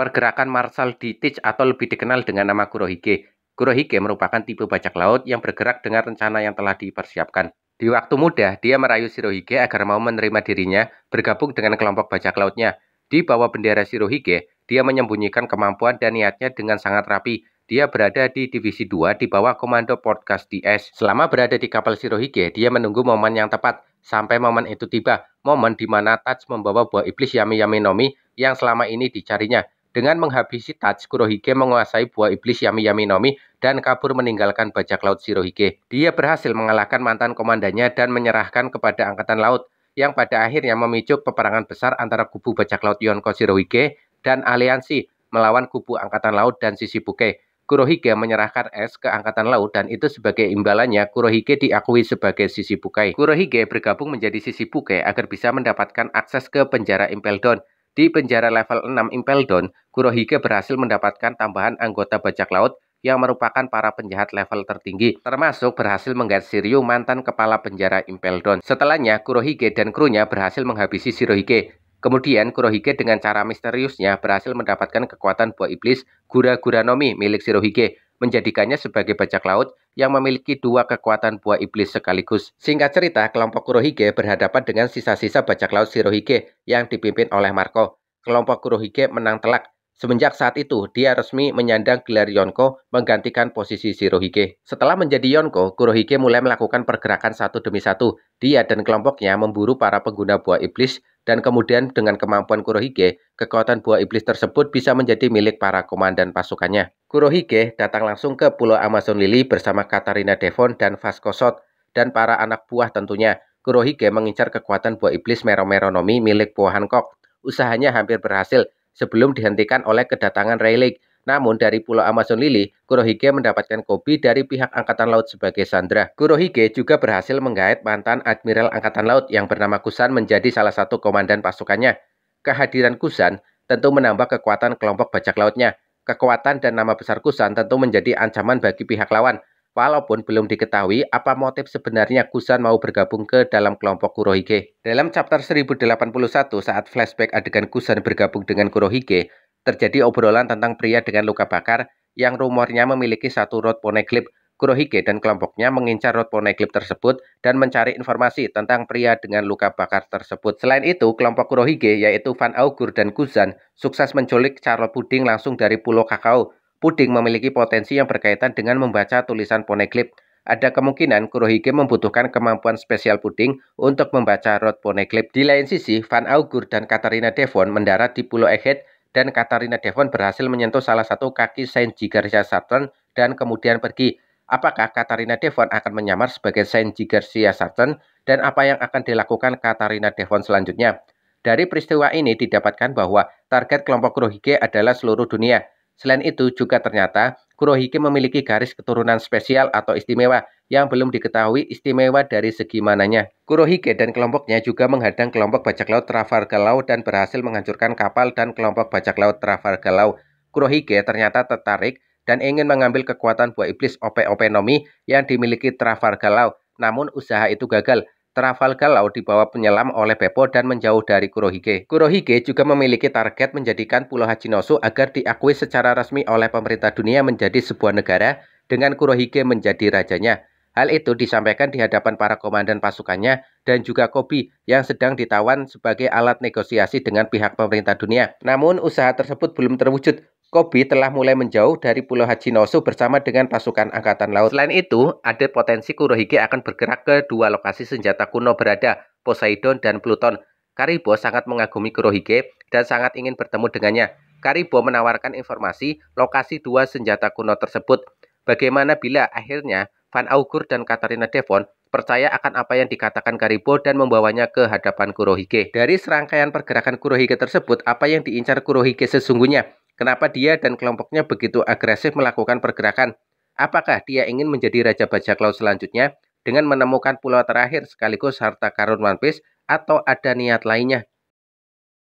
Pergerakan marsal di Teach atau lebih dikenal dengan nama Kurohige. Kurohige merupakan tipe bajak laut yang bergerak dengan rencana yang telah dipersiapkan. Di waktu muda, dia merayu Shirohige agar mau menerima dirinya bergabung dengan kelompok bajak lautnya. Di bawah bendera Shirohige, dia menyembunyikan kemampuan dan niatnya dengan sangat rapi. Dia berada di Divisi 2 di bawah Komando Podcast DS. Selama berada di kapal Shirohige, dia menunggu momen yang tepat. Sampai momen itu tiba, momen di mana Touch membawa buah iblis Yami Yami Nomi yang selama ini dicarinya. Dengan menghabisi Taj, Kurohige menguasai buah iblis Yami-Yami Nomi dan kabur meninggalkan bajak laut Shirohige. Dia berhasil mengalahkan mantan komandannya dan menyerahkan kepada Angkatan Laut yang pada akhirnya memicu peperangan besar antara kubu bajak laut Yonko Shirohige dan aliansi melawan kubu Angkatan Laut dan Sisi buke. Kurohige menyerahkan es ke Angkatan Laut dan itu sebagai imbalannya Kurohige diakui sebagai Sisi bukai. Kurohige bergabung menjadi Sisi bukai agar bisa mendapatkan akses ke penjara Impel Down. Di penjara level 6 Impel Down, Kurohige berhasil mendapatkan tambahan anggota bajak laut yang merupakan para penjahat level tertinggi, termasuk berhasil menggait Shiryu mantan kepala penjara Impel Down. Setelahnya, Kurohige dan krunya berhasil menghabisi Shirohige. Kemudian, Kurohige dengan cara misteriusnya berhasil mendapatkan kekuatan buah iblis Gura-Gura Nomi milik Shirohige menjadikannya sebagai bajak laut yang memiliki dua kekuatan buah iblis sekaligus. Singkat cerita, kelompok Kurohige berhadapan dengan sisa-sisa bajak laut Shirohige yang dipimpin oleh Marco. Kelompok Kurohige menang telak Semenjak saat itu, dia resmi menyandang gelar Yonko menggantikan posisi Shirohige. Setelah menjadi Yonko, Kurohige mulai melakukan pergerakan satu demi satu. Dia dan kelompoknya memburu para pengguna buah iblis dan kemudian dengan kemampuan Kurohige, kekuatan buah iblis tersebut bisa menjadi milik para komandan pasukannya. Kurohige datang langsung ke Pulau Amazon Lily bersama Katarina Devon dan Vasco Sot dan para anak buah tentunya. Kurohige mengincar kekuatan buah iblis Meromeronomi milik buah Hancock. Usahanya hampir berhasil sebelum dihentikan oleh kedatangan relik. Namun dari Pulau Amazon Lily, Kurohige mendapatkan kopi dari pihak Angkatan Laut sebagai sandra. Kurohige juga berhasil menggaet mantan Admiral Angkatan Laut yang bernama Kusan menjadi salah satu komandan pasukannya. Kehadiran Kusan tentu menambah kekuatan kelompok bajak lautnya. Kekuatan dan nama besar Kusan tentu menjadi ancaman bagi pihak lawan. Walaupun belum diketahui apa motif sebenarnya Kusan mau bergabung ke dalam kelompok Kurohige. Dalam chapter 1081 saat flashback adegan Kusan bergabung dengan Kurohige, terjadi obrolan tentang pria dengan luka bakar yang rumornya memiliki satu rod poneglyph. Kurohige dan kelompoknya mengincar rod poneglyph tersebut dan mencari informasi tentang pria dengan luka bakar tersebut. Selain itu, kelompok Kurohige yaitu Van Augur dan Kusan sukses menculik Charlotte Puding langsung dari Pulau Kakao Puding memiliki potensi yang berkaitan dengan membaca tulisan poneglyph. Ada kemungkinan Kurohige membutuhkan kemampuan spesial Puding untuk membaca rod poneglyph. Di lain sisi, Van Augur dan Katarina Devon mendarat di Pulau Egghead dan Katarina Devon berhasil menyentuh salah satu kaki Saint Garcia Saturn dan kemudian pergi. Apakah Katarina Devon akan menyamar sebagai Saint Garcia Saturn dan apa yang akan dilakukan Katarina Devon selanjutnya? Dari peristiwa ini didapatkan bahwa target kelompok Kurohige adalah seluruh dunia. Selain itu juga ternyata Kurohige memiliki garis keturunan spesial atau istimewa yang belum diketahui istimewa dari segi mananya. Kurohige dan kelompoknya juga menghadang kelompok bajak laut Trafalgar Law dan berhasil menghancurkan kapal dan kelompok bajak laut Trafalgar Law. Kurohige ternyata tertarik dan ingin mengambil kekuatan buah iblis OP-OP Nomi yang dimiliki Trafalgar Law. Namun usaha itu gagal Trafalgar Law dibawa penyelam oleh Beppo dan menjauh dari Kurohige. Kurohige juga memiliki target menjadikan Pulau Hachinosu agar diakui secara resmi oleh pemerintah dunia menjadi sebuah negara dengan Kurohige menjadi rajanya. Hal itu disampaikan di hadapan para komandan pasukannya dan juga Kobi yang sedang ditawan sebagai alat negosiasi dengan pihak pemerintah dunia. Namun usaha tersebut belum terwujud Kobi telah mulai menjauh dari Pulau Hachinosu bersama dengan pasukan Angkatan Laut. Selain itu, ada potensi Kurohige akan bergerak ke dua lokasi senjata kuno berada, Poseidon dan Pluton. Karibo sangat mengagumi Kurohige dan sangat ingin bertemu dengannya. Karibo menawarkan informasi lokasi dua senjata kuno tersebut. Bagaimana bila akhirnya Van Augur dan Katarina Devon percaya akan apa yang dikatakan Karibo dan membawanya ke hadapan Kurohige. Dari serangkaian pergerakan Kurohige tersebut, apa yang diincar Kurohige sesungguhnya? Kenapa dia dan kelompoknya begitu agresif melakukan pergerakan? Apakah dia ingin menjadi Raja Bajak Laut selanjutnya dengan menemukan pulau terakhir sekaligus harta karun One Piece atau ada niat lainnya?